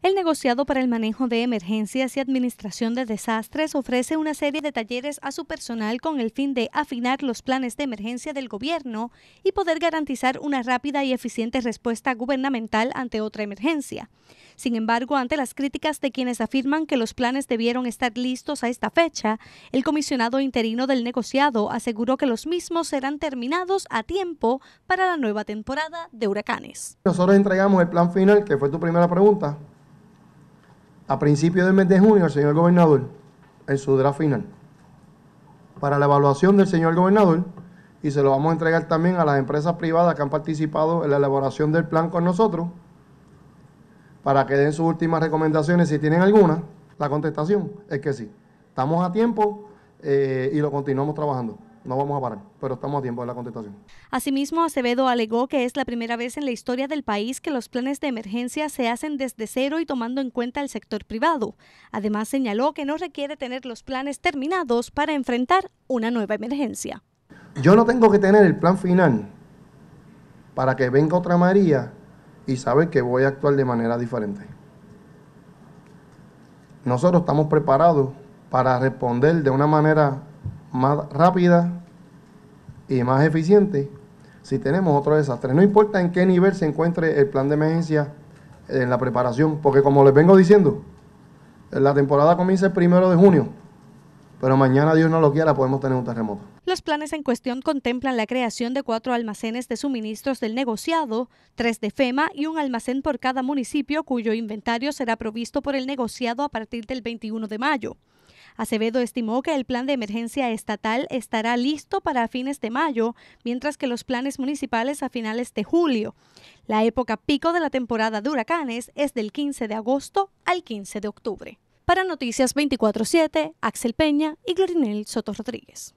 El negociado para el manejo de emergencias y administración de desastres ofrece una serie de talleres a su personal con el fin de afinar los planes de emergencia del gobierno y poder garantizar una rápida y eficiente respuesta gubernamental ante otra emergencia. Sin embargo, ante las críticas de quienes afirman que los planes debieron estar listos a esta fecha, el comisionado interino del negociado aseguró que los mismos serán terminados a tiempo para la nueva temporada de huracanes. Nosotros entregamos el plan final, que fue tu primera pregunta a principios del mes de junio al señor gobernador en su draft final para la evaluación del señor gobernador y se lo vamos a entregar también a las empresas privadas que han participado en la elaboración del plan con nosotros para que den sus últimas recomendaciones si tienen alguna. La contestación es que sí. Estamos a tiempo eh, y lo continuamos trabajando no vamos a parar, pero estamos a tiempo de la contestación. Asimismo, Acevedo alegó que es la primera vez en la historia del país que los planes de emergencia se hacen desde cero y tomando en cuenta el sector privado. Además, señaló que no requiere tener los planes terminados para enfrentar una nueva emergencia. Yo no tengo que tener el plan final para que venga otra María y sabe que voy a actuar de manera diferente. Nosotros estamos preparados para responder de una manera más rápida y más eficiente si tenemos otro desastre. No importa en qué nivel se encuentre el plan de emergencia en la preparación, porque como les vengo diciendo, la temporada comienza el primero de junio, pero mañana Dios no lo quiera, podemos tener un terremoto. Los planes en cuestión contemplan la creación de cuatro almacenes de suministros del negociado, tres de FEMA y un almacén por cada municipio cuyo inventario será provisto por el negociado a partir del 21 de mayo. Acevedo estimó que el plan de emergencia estatal estará listo para fines de mayo, mientras que los planes municipales a finales de julio. La época pico de la temporada de huracanes es del 15 de agosto al 15 de octubre. Para Noticias 24-7, Axel Peña y Glorinel Soto Rodríguez.